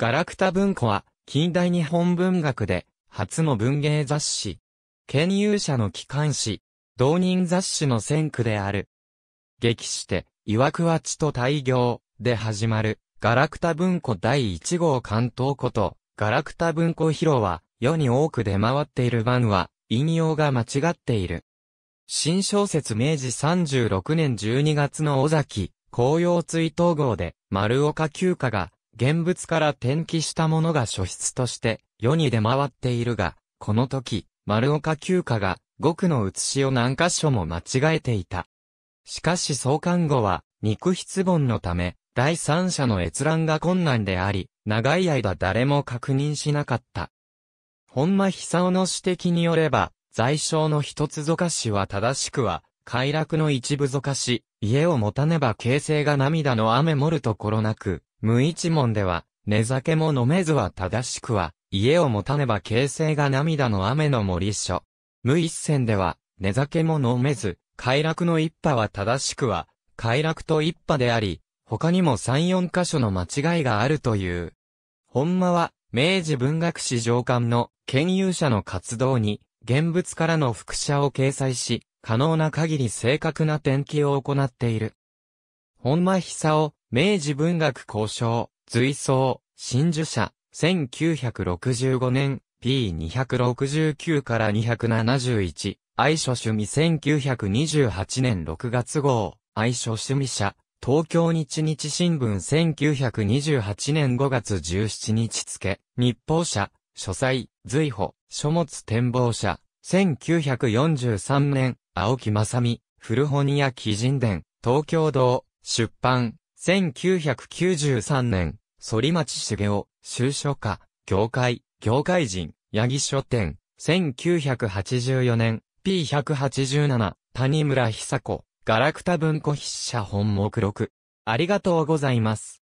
ガラクタ文庫は、近代日本文学で、初の文芸雑誌。兼有者の機関誌、同人雑誌の先駆である。激して、岩倉地と大行、で始まる、ガラクタ文庫第1号関東こと、ガラクタ文庫広は、世に多く出回っている版は、引用が間違っている。新小説明治36年12月の尾崎、紅葉追悼号で、丸岡休暇が、現物から転記したものが書筆として世に出回っているが、この時、丸岡休暇が語句の写しを何箇所も間違えていた。しかし創刊後は、肉筆本のため、第三者の閲覧が困難であり、長い間誰も確認しなかった。本間久夫の指摘によれば、在商の一つぞかしは正しくは、快楽の一部ぞかし、家を持たねば形勢が涙の雨もるところなく、無一文では、寝酒も飲めずは正しくは、家を持たねば形勢が涙の雨の森書。無一線では、寝酒も飲めず、快楽の一派は正しくは、快楽と一派であり、他にも三四箇所の間違いがあるという。本間は、明治文学史上官の研究者の活動に、現物からの複写を掲載し、可能な限り正確な転記を行っている。本間久夫、明治文学交渉、随想、新受社、1965年、P269 から271、愛書趣味1928年6月号、愛書趣味社、東京日日新聞1928年5月17日付、日報社、書斎、随歩、書物展望社、1943年、青木正美、古本屋基人伝、東京堂、出版、1993年、反町茂雄、就職家、業界、業界人、八木書店、1984年、P187、谷村久子、ガラクタ文庫筆者本目録。ありがとうございます。